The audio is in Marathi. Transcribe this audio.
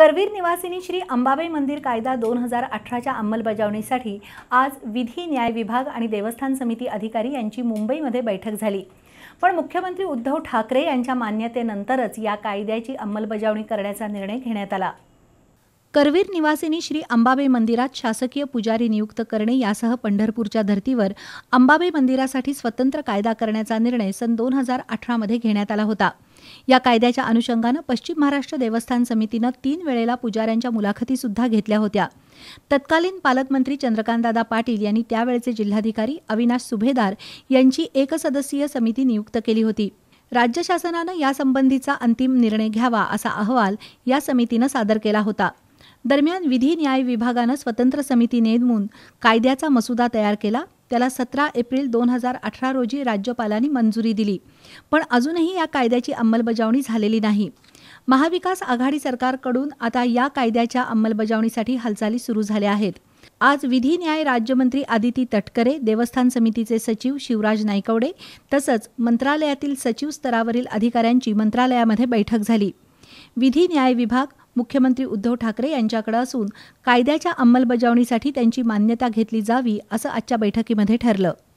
करवीर निवासिनी श्री अंबाबाई मंदिर कायदा दोन हजार अठराच्या अंमलबजावणीसाठी आज विधी न्याय विभाग आणि देवस्थान समिती अधिकारी यांची मुंबईमध्ये बैठक झाली पण मुख्यमंत्री उद्धव ठाकरे यांच्या मान्यतेनंतरच या कायद्याची अंमलबजावणी करण्याचा निर्णय घेण्यात आला करवीर निवासिनी श्री अंबाबाई मंदिरात शासकीय पुजारी नियुक्त करणे यासह पंढरपूरच्या धर्तीवर अंबाबाई मंदिरासाठी स्वतंत्र कायदा करण्याचा निर्णय सन दोन हजार अठरामध्ये घेण्यात आला होता या कायद्याच्या अनुषंगानं पश्चिम महाराष्ट्र देवस्थान समितीनं तीन वेळेला पुजाऱ्यांच्या मुलाखतीसुद्धा घेतल्या होत्या तत्कालीन पालकमंत्री चंद्रकांतदा पाटील यांनी त्यावेळचे जिल्हाधिकारी अविनाश सुभेदार यांची एकसदस्यीय समिती नियुक्त केली होती राज्य शासनानं यासंबंधीचा अंतिम निर्णय घ्यावा असा अहवाल या समितीनं सादर केला होता दरम्यान विधी न्याय विभागानं स्वतंत्र समिती नेमून कायद्याचा मसुदा तयार केला त्याला सतरा एप्रिल दोन हजार अठरा रोजी राज्यपालांनी मंजुरी दिली पण अजूनही या कायद्याची अंमलबजावणी झालेली नाही महाविकास आघाडी सरकारकडून आता या कायद्याच्या अंमलबजावणीसाठी हालचाली सुरू झाल्या आहेत आज विधी न्याय राज्यमंत्री आदिती तटकरे देवस्थान समितीचे सचिव शिवराज नायकवडे तसंच मंत्रालयातील सचिव स्तरावरील अधिकाऱ्यांची मंत्रालयामध्ये बैठक झाली विधी न्याय विभाग मुख्यमंत्री उद्धव ठाकरे यांच्याकडे असून कायद्याच्या अंमलबजावणीसाठी त्यांची मान्यता घेतली जावी असं आजच्या बैठकीमध्ये ठरलं